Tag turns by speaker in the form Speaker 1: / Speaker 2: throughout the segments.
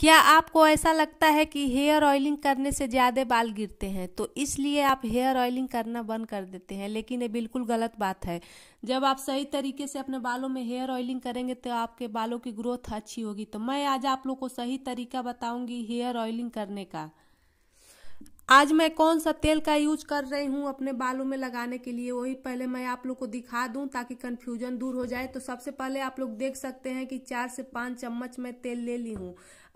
Speaker 1: क्या आपको ऐसा लगता है कि हेयर ऑयलिंग करने से ज़्यादा बाल गिरते हैं तो इसलिए आप हेयर ऑयलिंग करना बंद कर देते हैं लेकिन ये बिल्कुल गलत बात है जब आप सही तरीके से अपने बालों में हेयर ऑयलिंग करेंगे तो आपके बालों की ग्रोथ अच्छी होगी तो मैं आज आप लोग को सही तरीका बताऊंगी हेयर ऑयलिंग करने का आज मैं कौन सा तेल का यूज कर रही हूँ अपने बालों में लगाने के लिए वही पहले मैं आप लोग को दिखा दूँ ताकि कन्फ्यूजन दूर हो जाए तो सबसे पहले आप लोग देख सकते हैं कि चार से पाँच चम्मच मैं तेल ले ली हूँ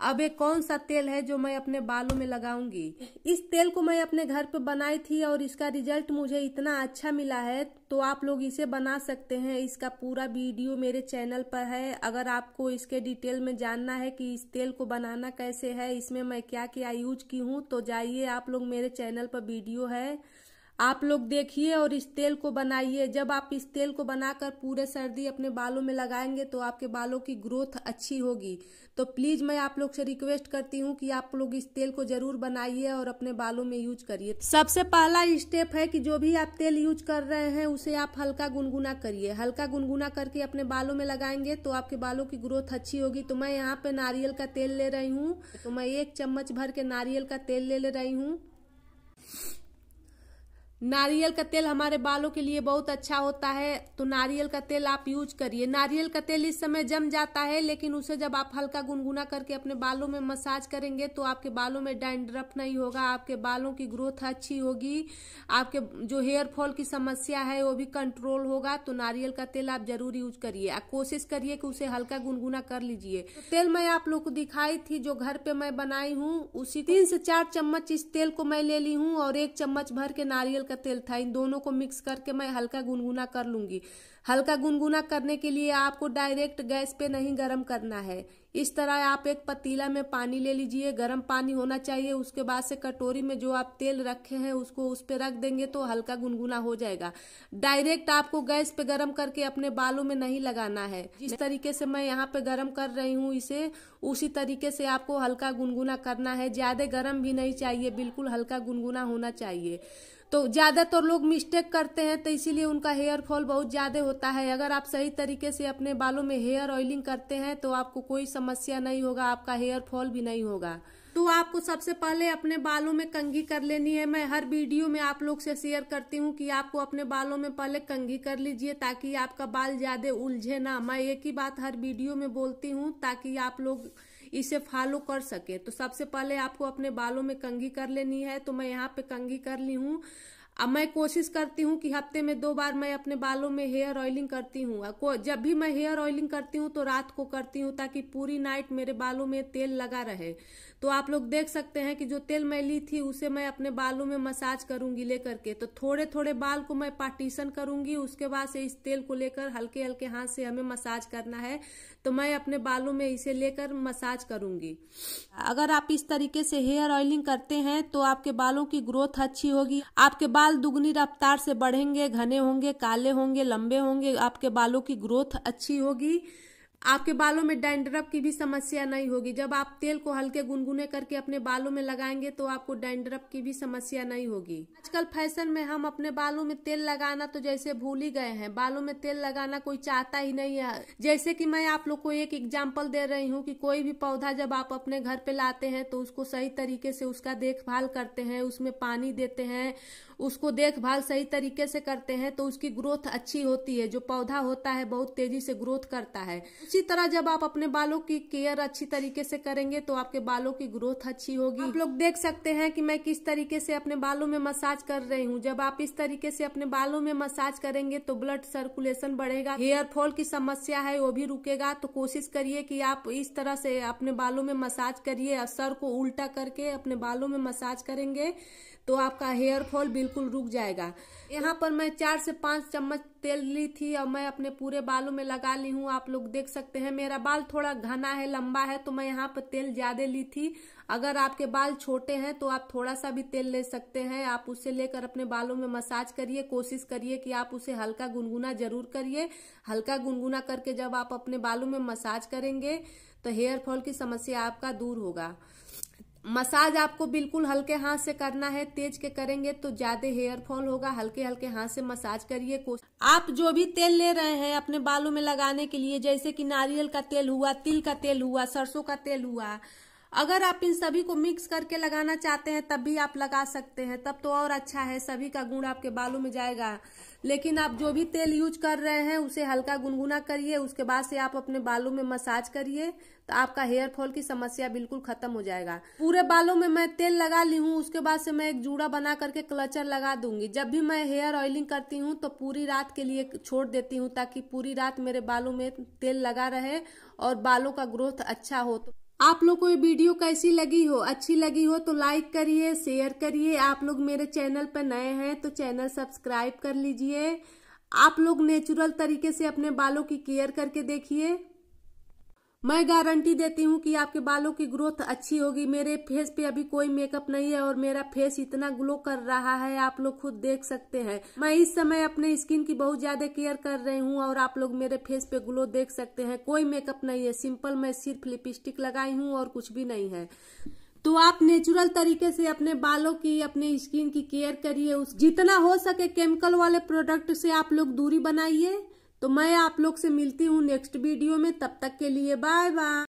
Speaker 1: अब ये कौन सा तेल है जो मैं अपने बालों में लगाऊंगी इस तेल को मैं अपने घर पे बनाई थी और इसका रिजल्ट मुझे इतना अच्छा मिला है तो आप लोग इसे बना सकते हैं इसका पूरा वीडियो मेरे चैनल पर है अगर आपको इसके डिटेल में जानना है कि इस तेल को बनाना कैसे है इसमें मैं क्या क्या यूज की हूँ तो जाइए आप लोग मेरे चैनल पर वीडियो है आप लोग देखिए और इस तेल को बनाइए जब आप इस तेल को बनाकर पूरे सर्दी अपने बालों में लगाएंगे तो आपके बालों की ग्रोथ अच्छी होगी तो प्लीज़ मैं आप लोग से रिक्वेस्ट करती हूँ कि आप लोग इस तेल को ज़रूर बनाइए और अपने बालों में यूज करिए सबसे पहला स्टेप है कि जो भी आप तेल यूज कर रहे हैं उसे आप हल्का गुनगुना करिए हल्का गुनगुना करके अपने बालों में लगाएंगे तो आपके बालों की ग्रोथ अच्छी होगी तो मैं यहाँ पे नारियल का तेल ले रही हूँ तो मैं एक चम्मच भर के नारियल का तेल ले ले रही हूँ नारियल का तेल हमारे बालों के लिए बहुत अच्छा होता है तो नारियल का तेल आप यूज करिए नारियल का तेल इस समय जम जाता है लेकिन उसे जब आप हल्का गुनगुना करके अपने बालों में मसाज करेंगे तो आपके बालों में डैंड्रफ नहीं होगा आपके बालों की ग्रोथ अच्छी होगी आपके जो हेयर फॉल की समस्या है वो भी कंट्रोल होगा तो नारियल का तेल आप जरूर यूज करिए कोशिश करिए कि उसे हल्का गुनगुना कर लीजिए तो तेल मैं आप लोग को दिखाई थी जो घर पे मैं बनाई हूँ उसी तीन से चार चम्मच इस तेल को मैं ले ली हूँ और एक चम्मच भर के नारियल का तेल था इन दोनों को मिक्स करके मैं हल्का गुनगुना कर लूँगी हल्का गुनगुना करने के लिए आपको डायरेक्ट गैस पे नहीं गर्म करना है इस तरह आप एक पतीला में पानी ले लीजिए गर्म पानी होना चाहिए उसके बाद से कटोरी में जो आप तेल रखे हैं उसको उस पर रख देंगे तो हल्का गुनगुना हो जाएगा डायरेक्ट आपको गैस पे गर्म करके अपने बालों में नहीं लगाना है जिस तरीके से मैं यहाँ पे गर्म कर रही हूँ इसे उसी तरीके से आपको हल्का गुनगुना करना है ज्यादा गर्म भी नहीं चाहिए बिल्कुल हल्का गुनगुना होना चाहिए तो ज़्यादातर लोग मिस्टेक करते हैं तो इसीलिए उनका हेयर फॉल बहुत ज़्यादा होता है अगर आप सही तरीके से अपने बालों में हेयर ऑयलिंग करते हैं तो आपको कोई समस्या नहीं होगा आपका हेयर फॉल भी नहीं होगा तो आपको सबसे पहले अपने बालों में कंघी कर लेनी है मैं हर वीडियो में आप लोग से शेयर करती हूँ कि आपको अपने बालों में पहले कंघी कर लीजिए ताकि आपका बाल ज़्यादा उलझे ना मैं एक ही बात हर वीडियो में बोलती हूँ ताकि आप लोग इसे फॉलो कर सके तो सबसे पहले आपको अपने बालों में कंघी कर लेनी है तो मैं यहाँ पे कंघी कर ली हूँ अब मैं कोशिश करती हूँ कि हफ्ते में दो बार मैं अपने बालों में हेयर ऑयलिंग करती हूँ जब भी मैं हेयर ऑयलिंग करती हूँ तो रात को करती हूँ ताकि पूरी नाइट मेरे बालों में तेल लगा रहे तो आप लोग देख सकते हैं कि जो तेल मैं ली थी उसे मैं अपने बालों में मसाज करूंगी लेकर के तो थोड़े थोड़े बाल को मैं पार्टीशन करूंगी उसके बाद से इस तेल को लेकर हल्के हल्के हाथ से हमें मसाज करना है तो मैं अपने बालों में इसे लेकर मसाज करूंगी अगर आप इस तरीके से हेयर ऑयलिंग करते हैं तो आपके बालों की ग्रोथ अच्छी होगी आपके बाल बाल दुगनी रफ्तार से बढ़ेंगे घने होंगे काले होंगे लंबे होंगे आपके बालों की ग्रोथ अच्छी होगी आपके बालों में डैंड्रफ की भी समस्या नहीं होगी जब आप तेल को हल्के गुनगुने करके अपने बालों में लगाएंगे तो आपको डैंड्रफ की भी समस्या नहीं होगी आजकल फैशन में हम अपने बालों में तेल लगाना तो जैसे भूल ही गए हैं बालों में तेल लगाना कोई चाहता ही नहीं है जैसे कि मैं आप लोग को एक एग्जाम्पल दे रही हूँ कि कोई भी पौधा जब आप अपने घर पे लाते हैं तो उसको सही तरीके से उसका देखभाल करते हैं उसमें पानी देते हैं उसको देखभाल सही तरीके से करते हैं तो उसकी ग्रोथ अच्छी होती है जो पौधा होता है बहुत तेजी से ग्रोथ करता है इसी तरह जब आप अपने बालों की केयर अच्छी तरीके से करेंगे तो आपके बालों की ग्रोथ अच्छी होगी आप लोग देख सकते हैं कि मैं किस तरीके से अपने बालों में मसाज कर रही हूँ जब आप इस तरीके से अपने बालों में मसाज करेंगे तो ब्लड सर्कुलेशन बढ़ेगा हेयर फॉल की समस्या है वो भी रुकेगा तो कोशिश करिए कि आप इस तरह से अपने बालों में मसाज करिए सर को उल्टा करके अपने बालों में मसाज करेंगे तो आपका हेयर फॉल बिल्कुल रुक जाएगा यहाँ पर मैं चार से पांच चम्मच तेल ली थी और मैं अपने पूरे बालों में लगा ली हूँ आप लोग देख सकते हैं मेरा बाल थोड़ा घना है लंबा है तो मैं यहाँ पर तेल ज़्यादा ली थी अगर आपके बाल छोटे हैं तो आप थोड़ा सा भी तेल ले सकते हैं आप उसे लेकर अपने बालों में मसाज करिए कोशिश करिए कि आप उसे हल्का गुनगुना जरूर करिए हल्का गुनगुना करके जब आप अपने बालों में मसाज करेंगे तो हेयर फॉल की समस्या आपका दूर होगा मसाज आपको बिल्कुल हल्के हाथ से करना है तेज के करेंगे तो ज्यादा हेयर फॉल होगा हल्के हल्के हाथ से मसाज करिए आप जो भी तेल ले रहे हैं अपने बालों में लगाने के लिए जैसे कि नारियल का तेल हुआ तिल का तेल हुआ सरसों का तेल हुआ अगर आप इन सभी को मिक्स करके लगाना चाहते हैं तब भी आप लगा सकते हैं तब तो और अच्छा है सभी का गुण आपके बालों में जाएगा लेकिन आप जो भी तेल यूज कर रहे हैं उसे हल्का गुनगुना करिए उसके बाद से आप अपने बालों में मसाज करिए तो आपका हेयर फॉल की समस्या बिल्कुल खत्म हो जाएगा पूरे बालों में मैं तेल लगा ली हूँ उसके बाद से मैं एक जूड़ा बना करके क्लचर लगा दूंगी जब भी मैं हेयर ऑयलिंग करती हूँ तो पूरी रात के लिए छोड़ देती हूँ ताकि पूरी रात मेरे बालों में तेल लगा रहे और बालों का ग्रोथ अच्छा हो तो आप लोग को ये वीडियो कैसी लगी हो अच्छी लगी हो तो लाइक करिए शेयर करिए आप लोग मेरे चैनल पर नए हैं तो चैनल सब्सक्राइब कर लीजिए आप लोग नेचुरल तरीके से अपने बालों की केयर करके देखिए मैं गारंटी देती हूँ कि आपके बालों की ग्रोथ अच्छी होगी मेरे फेस पे अभी कोई मेकअप नहीं है और मेरा फेस इतना ग्लो कर रहा है आप लोग खुद देख सकते हैं मैं इस समय अपने स्किन की बहुत ज्यादा केयर कर रही हूँ और आप लोग मेरे फेस पे ग्लो देख सकते हैं कोई मेकअप नहीं है सिंपल मैं सिर्फ लिपस्टिक लगाई हूँ और कुछ भी नहीं है तो आप नेचुरल तरीके से अपने बालों की अपने स्किन की केयर करिए जितना हो सके केमिकल वाले प्रोडक्ट से आप लोग दूरी बनाइए तो मैं आप लोग से मिलती हूँ नेक्स्ट वीडियो में तब तक के लिए बाय बाय